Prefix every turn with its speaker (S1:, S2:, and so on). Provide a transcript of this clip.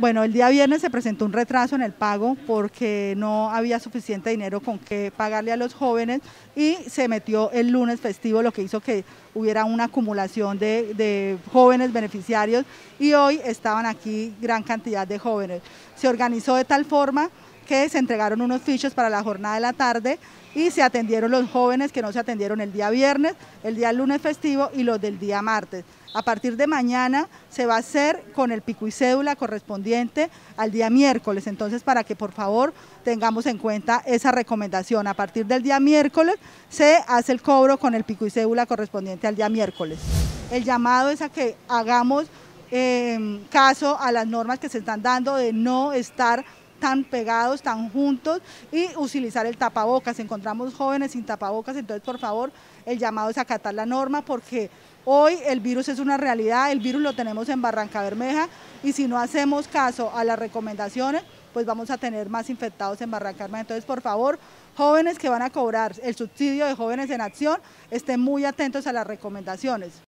S1: Bueno, el día viernes se presentó un retraso en el pago porque no había suficiente dinero con que pagarle a los jóvenes y se metió el lunes festivo, lo que hizo que hubiera una acumulación de, de jóvenes beneficiarios y hoy estaban aquí gran cantidad de jóvenes. Se organizó de tal forma que se entregaron unos fichos para la jornada de la tarde y se atendieron los jóvenes que no se atendieron el día viernes, el día lunes festivo y los del día martes. A partir de mañana se va a hacer con el pico y cédula correspondiente al día miércoles, entonces para que por favor tengamos en cuenta esa recomendación. A partir del día miércoles se hace el cobro con el pico y cédula correspondiente al día miércoles. El llamado es a que hagamos eh, caso a las normas que se están dando de no estar tan pegados, tan juntos y utilizar el tapabocas. Encontramos jóvenes sin tapabocas, entonces por favor el llamado es acatar la norma porque hoy el virus es una realidad, el virus lo tenemos en Barranca Bermeja y si no hacemos caso a las recomendaciones, pues vamos a tener más infectados en Barranca Bermeja. Entonces por favor, jóvenes que van a cobrar el subsidio de jóvenes en acción, estén muy atentos a las recomendaciones.